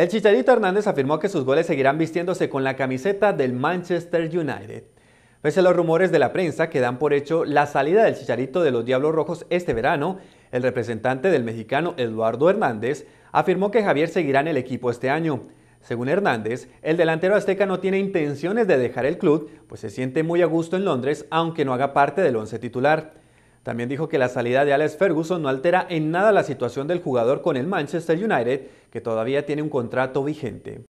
El Chicharito Hernández afirmó que sus goles seguirán vistiéndose con la camiseta del Manchester United. Pese a los rumores de la prensa que dan por hecho la salida del Chicharito de los Diablos Rojos este verano, el representante del mexicano Eduardo Hernández afirmó que Javier seguirá en el equipo este año. Según Hernández, el delantero azteca no tiene intenciones de dejar el club, pues se siente muy a gusto en Londres, aunque no haga parte del once titular. También dijo que la salida de Alex Ferguson no altera en nada la situación del jugador con el Manchester United, que todavía tiene un contrato vigente.